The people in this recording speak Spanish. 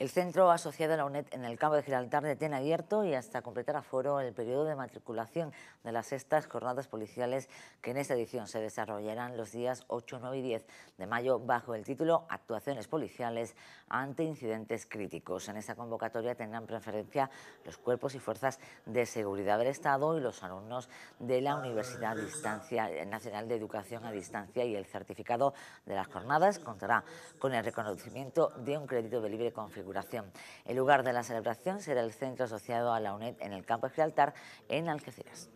El centro asociado a la UNED en el campo de Gibraltar detiene abierto y hasta completar foro el periodo de matriculación de las sextas jornadas policiales que en esta edición se desarrollarán los días 8, 9 y 10 de mayo bajo el título Actuaciones policiales ante incidentes críticos. En esta convocatoria tendrán preferencia los cuerpos y fuerzas de seguridad del Estado y los alumnos de la Universidad Distancia, eh, Nacional de Educación a Distancia y el certificado de las jornadas contará con el reconocimiento de un crédito de libre configuración el lugar de la celebración será el centro asociado a la UNED en el campo de Gibraltar, en Algeciras.